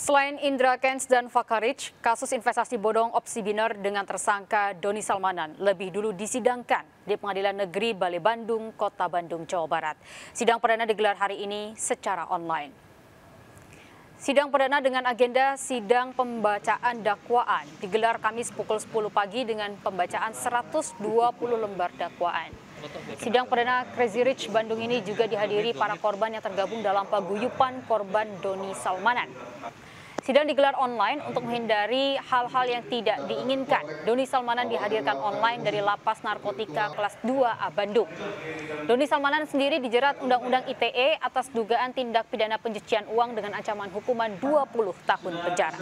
Selain Indra Kens dan Fakarich, kasus investasi bodong opsi binar dengan tersangka Doni Salmanan lebih dulu disidangkan di Pengadilan Negeri Bale Bandung, Kota Bandung, Jawa Barat. Sidang perdana digelar hari ini secara online. Sidang perdana dengan agenda sidang pembacaan dakwaan digelar Kamis pukul 10 pagi dengan pembacaan 120 lembar dakwaan. Sidang perdana Crazy Rich Bandung ini juga dihadiri para korban yang tergabung dalam paguyupan korban Doni Salmanan. Sidang digelar online untuk menghindari hal-hal yang tidak diinginkan. Doni Salmanan dihadirkan online dari Lapas Narkotika kelas 2A Bandung. Doni Salmanan sendiri dijerat Undang-Undang ITE atas dugaan tindak pidana pencucian uang dengan ancaman hukuman 20 tahun penjara.